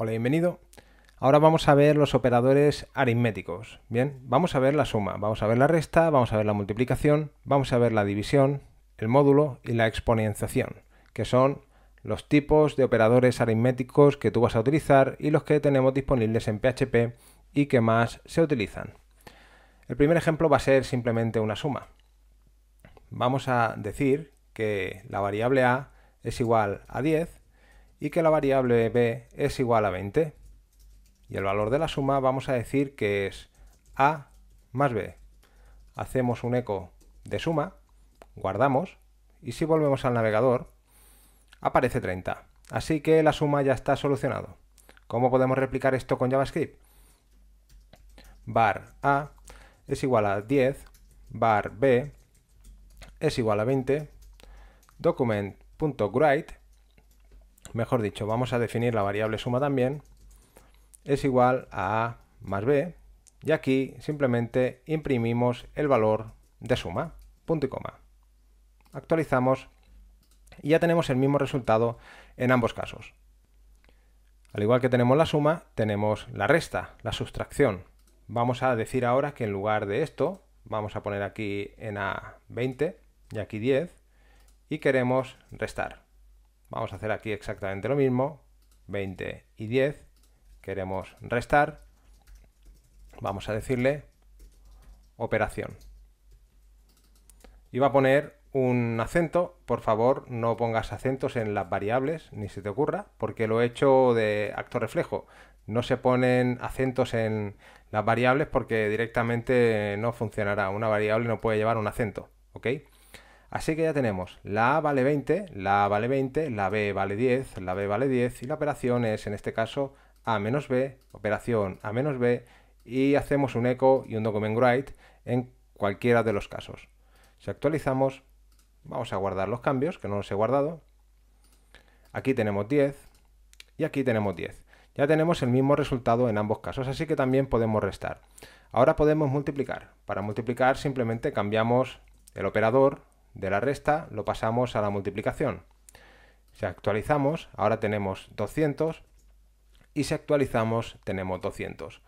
Hola, bienvenido. Ahora vamos a ver los operadores aritméticos. Bien, vamos a ver la suma, vamos a ver la resta, vamos a ver la multiplicación, vamos a ver la división, el módulo y la exponenciación, que son los tipos de operadores aritméticos que tú vas a utilizar y los que tenemos disponibles en PHP y que más se utilizan. El primer ejemplo va a ser simplemente una suma. Vamos a decir que la variable a es igual a 10 y que la variable b es igual a 20. Y el valor de la suma vamos a decir que es a más b. Hacemos un eco de suma, guardamos y si volvemos al navegador aparece 30. Así que la suma ya está solucionado. ¿Cómo podemos replicar esto con JavaScript? Bar a es igual a 10, bar b es igual a 20, document.write mejor dicho, vamos a definir la variable suma también, es igual a A más B, y aquí simplemente imprimimos el valor de suma, punto y coma. Actualizamos y ya tenemos el mismo resultado en ambos casos. Al igual que tenemos la suma, tenemos la resta, la sustracción. Vamos a decir ahora que en lugar de esto, vamos a poner aquí en A 20 y aquí 10, y queremos restar. Vamos a hacer aquí exactamente lo mismo. 20 y 10. Queremos restar. Vamos a decirle operación. Y va a poner un acento. Por favor, no pongas acentos en las variables, ni se te ocurra, porque lo he hecho de acto reflejo. No se ponen acentos en las variables porque directamente no funcionará. Una variable no puede llevar un acento. ¿Ok? Así que ya tenemos la A vale 20, la A vale 20, la B vale 10, la B vale 10 y la operación es en este caso A menos B, operación A menos B y hacemos un eco y un document write en cualquiera de los casos. Si actualizamos, vamos a guardar los cambios que no los he guardado. Aquí tenemos 10 y aquí tenemos 10. Ya tenemos el mismo resultado en ambos casos, así que también podemos restar. Ahora podemos multiplicar. Para multiplicar simplemente cambiamos el operador de la resta lo pasamos a la multiplicación. Si actualizamos, ahora tenemos 200 y si actualizamos tenemos 200.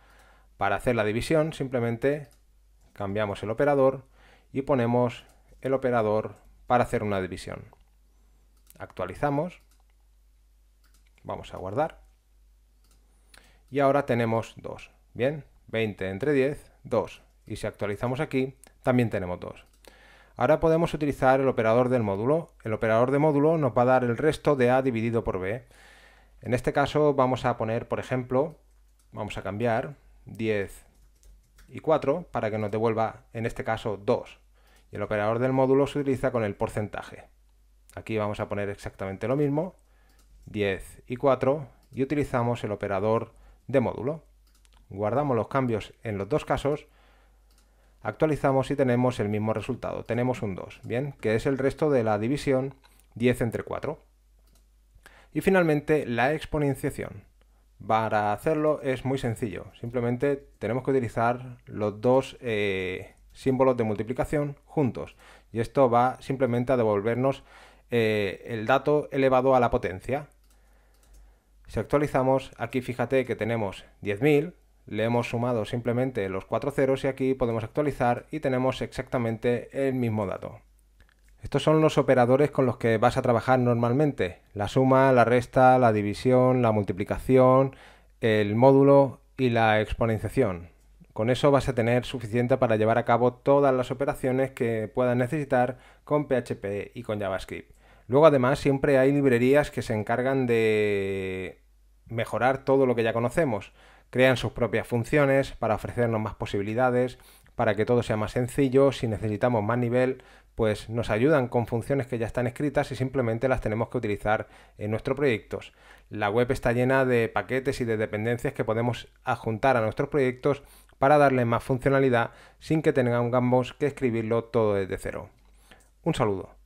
Para hacer la división simplemente cambiamos el operador y ponemos el operador para hacer una división. Actualizamos, vamos a guardar y ahora tenemos 2. Bien, 20 entre 10, 2. Y si actualizamos aquí, también tenemos 2. Ahora podemos utilizar el operador del módulo. El operador de módulo nos va a dar el resto de A dividido por B. En este caso vamos a poner, por ejemplo, vamos a cambiar 10 y 4 para que nos devuelva, en este caso, 2. Y el operador del módulo se utiliza con el porcentaje. Aquí vamos a poner exactamente lo mismo, 10 y 4, y utilizamos el operador de módulo. Guardamos los cambios en los dos casos actualizamos y tenemos el mismo resultado, tenemos un 2, ¿bien? Que es el resto de la división 10 entre 4. Y finalmente la exponenciación. Para hacerlo es muy sencillo, simplemente tenemos que utilizar los dos eh, símbolos de multiplicación juntos y esto va simplemente a devolvernos eh, el dato elevado a la potencia. Si actualizamos, aquí fíjate que tenemos 10.000 le hemos sumado simplemente los cuatro ceros y aquí podemos actualizar y tenemos exactamente el mismo dato. Estos son los operadores con los que vas a trabajar normalmente. La suma, la resta, la división, la multiplicación, el módulo y la exponenciación. Con eso vas a tener suficiente para llevar a cabo todas las operaciones que puedas necesitar con PHP y con JavaScript. Luego además siempre hay librerías que se encargan de mejorar todo lo que ya conocemos crean sus propias funciones para ofrecernos más posibilidades, para que todo sea más sencillo, si necesitamos más nivel, pues nos ayudan con funciones que ya están escritas y simplemente las tenemos que utilizar en nuestros proyectos. La web está llena de paquetes y de dependencias que podemos adjuntar a nuestros proyectos para darle más funcionalidad sin que tengamos que escribirlo todo desde cero. Un saludo.